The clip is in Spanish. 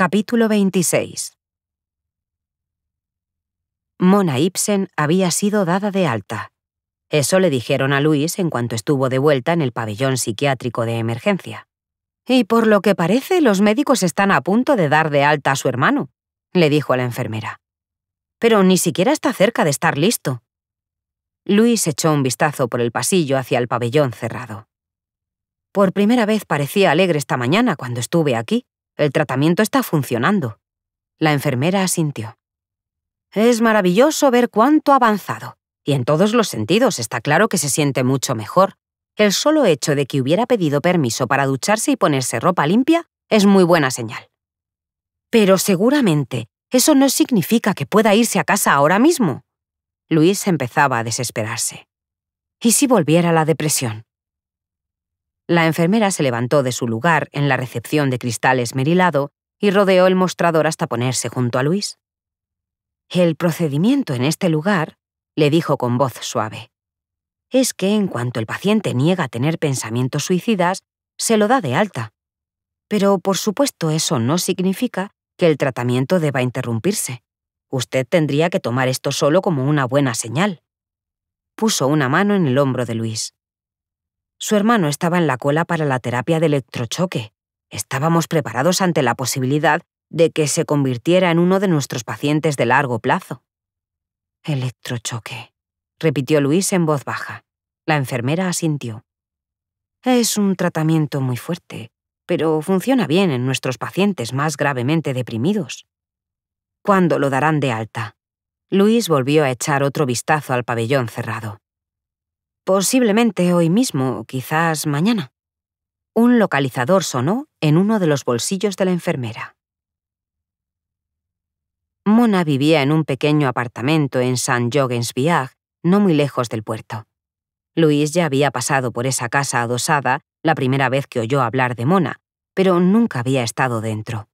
Capítulo 26 Mona Ibsen había sido dada de alta. Eso le dijeron a Luis en cuanto estuvo de vuelta en el pabellón psiquiátrico de emergencia. Y por lo que parece, los médicos están a punto de dar de alta a su hermano, le dijo a la enfermera. Pero ni siquiera está cerca de estar listo. Luis echó un vistazo por el pasillo hacia el pabellón cerrado. Por primera vez parecía alegre esta mañana cuando estuve aquí. El tratamiento está funcionando. La enfermera asintió. Es maravilloso ver cuánto ha avanzado. Y en todos los sentidos está claro que se siente mucho mejor. El solo hecho de que hubiera pedido permiso para ducharse y ponerse ropa limpia es muy buena señal. Pero seguramente eso no significa que pueda irse a casa ahora mismo. Luis empezaba a desesperarse. ¿Y si volviera la depresión? La enfermera se levantó de su lugar en la recepción de cristal esmerilado y rodeó el mostrador hasta ponerse junto a Luis. El procedimiento en este lugar, le dijo con voz suave, es que en cuanto el paciente niega tener pensamientos suicidas, se lo da de alta. Pero por supuesto eso no significa que el tratamiento deba interrumpirse. Usted tendría que tomar esto solo como una buena señal. Puso una mano en el hombro de Luis. Su hermano estaba en la cola para la terapia de electrochoque. Estábamos preparados ante la posibilidad de que se convirtiera en uno de nuestros pacientes de largo plazo. Electrochoque, repitió Luis en voz baja. La enfermera asintió. Es un tratamiento muy fuerte, pero funciona bien en nuestros pacientes más gravemente deprimidos. ¿Cuándo lo darán de alta? Luis volvió a echar otro vistazo al pabellón cerrado. Posiblemente hoy mismo, quizás mañana. Un localizador sonó en uno de los bolsillos de la enfermera. Mona vivía en un pequeño apartamento en San Viag, no muy lejos del puerto. Luis ya había pasado por esa casa adosada la primera vez que oyó hablar de Mona, pero nunca había estado dentro.